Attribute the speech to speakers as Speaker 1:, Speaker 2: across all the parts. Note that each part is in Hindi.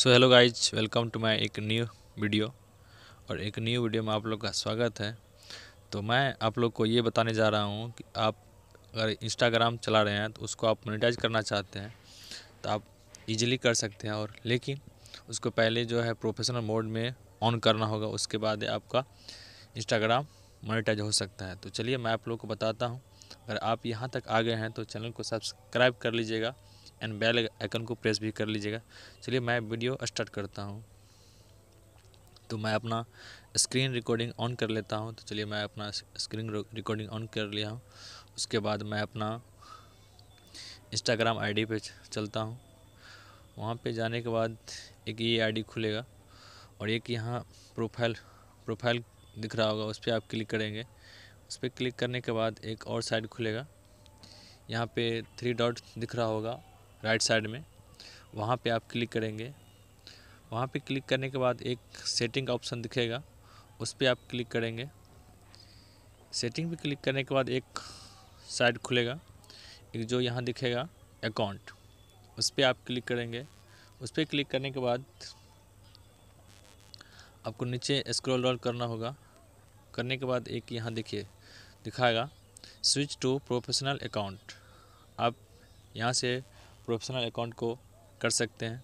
Speaker 1: so hello guys welcome to my एक न्यू वीडियो और एक न्यू वीडियो में आप लोग का स्वागत है तो मैं आप लोग को ये बताने जा रहा हूँ कि आप अगर इंस्टाग्राम चला रहे हैं तो उसको आप मोनिटाइज करना चाहते हैं तो आप इजीली कर सकते हैं और लेकिन उसको पहले जो है प्रोफेशनल मोड में ऑन करना होगा उसके बाद आपका इंस्टाग्राम मोनिटाइज हो सकता है तो चलिए मैं आप लोग को बताता हूँ अगर आप यहाँ तक आ गए हैं तो चैनल को सब्सक्राइब कर लीजिएगा एंड बेल आइकन को प्रेस भी कर लीजिएगा चलिए मैं वीडियो स्टार्ट करता हूँ तो मैं अपना स्क्रीन रिकॉर्डिंग ऑन कर लेता हूँ तो चलिए मैं अपना स्क्रीन रिकॉर्डिंग ऑन कर लिया हूँ उसके बाद मैं अपना इंस्टाग्राम आईडी पे चलता हूँ वहाँ पे जाने के बाद एक ये आईडी खुलेगा और एक यहाँ प्रोफाइल प्रोफाइल दिख रहा होगा उस पर आप क्लिक करेंगे उस पर क्लिक करने के बाद एक और साइड खुलेगा यहाँ पे थ्री डॉट दिख रहा होगा राइट साइड में वहाँ पे आप क्लिक करेंगे वहाँ पे क्लिक करने के बाद एक सेटिंग का ऑप्शन दिखेगा उस पर आप क्लिक करेंगे सेटिंग पे क्लिक करने के बाद एक साइड खुलेगा एक जो यहाँ दिखेगा अकाउंट उस पर आप क्लिक करेंगे उस पर क्लिक करने के बाद आपको नीचे स्क्रॉल डाउन करना होगा करने के बाद एक यहाँ देखिए दिखाएगा स्विच टू प्रोफेशनल अकाउंट आप यहाँ से प्रोफेशनल अकाउंट को कर सकते हैं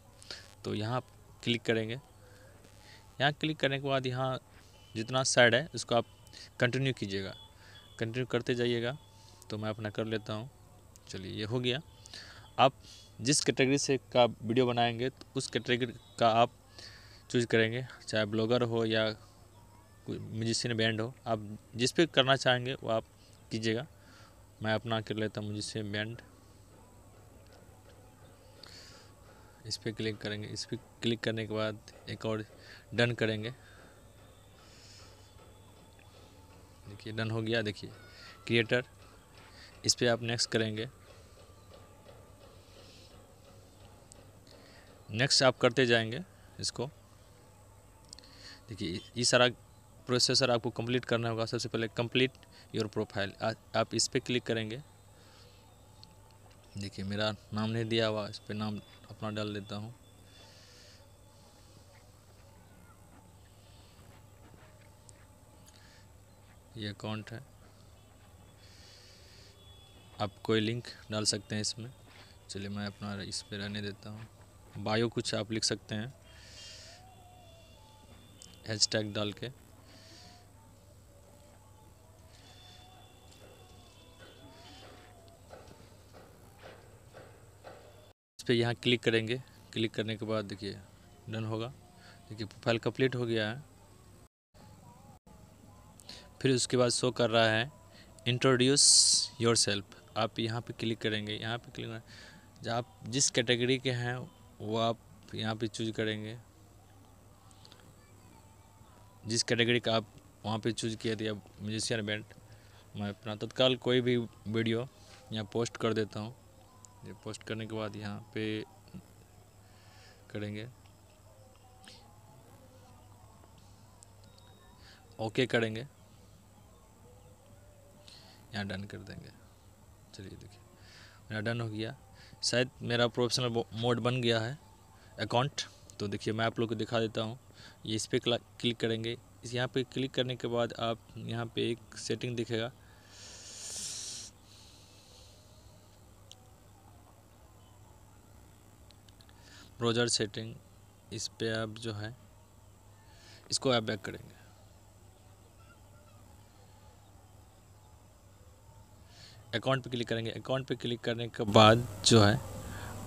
Speaker 1: तो यहाँ क्लिक करेंगे यहाँ क्लिक करने के बाद यहाँ जितना साइड है उसको आप कंटिन्यू कीजिएगा कंटिन्यू करते जाइएगा तो मैं अपना कर लेता हूँ चलिए ये हो गया आप जिस कैटेगरी से का वीडियो बनाएंगे तो उस कैटेगरी का आप चूज करेंगे चाहे ब्लॉगर हो या कोई म्यूजिशियन बैंड हो आप जिस पे करना चाहेंगे वो आप कीजिएगा मैं अपना कर लेता हूँ म्यूजिशियन बैंड इस पर क्लिक करेंगे इस पर क्लिक करने के बाद एक और डन करेंगे देखिए डन हो गया देखिए क्रिएटर इस पर आप नेक्स्ट करेंगे नेक्स्ट आप करते जाएंगे इसको देखिए ये सारा प्रोसेसर आपको कंप्लीट करना होगा सबसे पहले कंप्लीट योर प्रोफाइल आप इस पर क्लिक करेंगे देखिए मेरा नाम नहीं दिया हुआ इस पर नाम अपना डाल देता हूँ ये अकाउंट है आप कोई लिंक डाल सकते हैं इसमें चलिए मैं अपना इस पर रहने देता हूँ बायो कुछ आप लिख सकते हैं टैग डाल के पे यहाँ क्लिक करेंगे क्लिक करने के बाद देखिए डन होगा देखिए प्रोफाइल कम्प्लीट हो गया है फिर उसके बाद शो कर रहा है इंट्रोड्यूस योर सेल्फ आप यहाँ पे क्लिक करेंगे यहाँ पे क्लिक जब आप जिस कैटेगरी के हैं वो आप यहाँ पे चूज करेंगे जिस कैटेगरी का आप वहाँ पे चूज किया था म्यूजिशियन बैंड मैं अपना तत्काल कोई भी वीडियो यहाँ पोस्ट कर देता हूँ ये पोस्ट करने के बाद यहाँ पे करेंगे ओके करेंगे यहाँ डन कर देंगे चलिए देखिए मेरा डन हो गया शायद मेरा प्रोफेशनल मोड बन गया है अकाउंट तो देखिए मैं आप लोग को दिखा देता हूँ ये इस पर क्लिक करेंगे इस यहाँ पे क्लिक करने के बाद आप यहाँ पे एक सेटिंग दिखेगा ब्राउज़र सेटिंग इस पे आप जो है इसको आप बैक करेंगे अकाउंट पे क्लिक करेंगे अकाउंट पे क्लिक करने के बाद जो है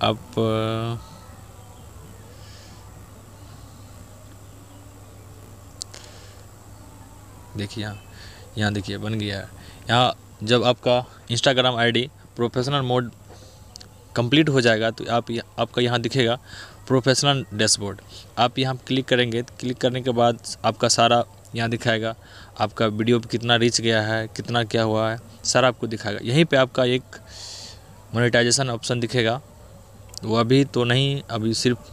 Speaker 1: आप देखिए यहाँ यहाँ देखिए बन गया है यहाँ जब आपका Instagram ID professional mode complete हो जाएगा तो आप आपका यहाँ दिखेगा प्रोफेशनल डैशबोर्ड आप यहाँ क्लिक करेंगे क्लिक करने के बाद आपका सारा यहाँ दिखाएगा आपका वीडियो कितना रीच गया है कितना क्या हुआ है सारा आपको दिखाएगा यहीं पे आपका एक मोनेटाइजेशन ऑप्शन दिखेगा वो अभी तो नहीं अभी सिर्फ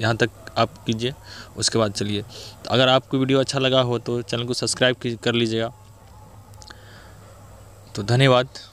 Speaker 1: यहाँ तक आप कीजिए उसके बाद चलिए तो अगर आपको वीडियो अच्छा लगा हो तो चैनल को सब्सक्राइब कर लीजिएगा तो धन्यवाद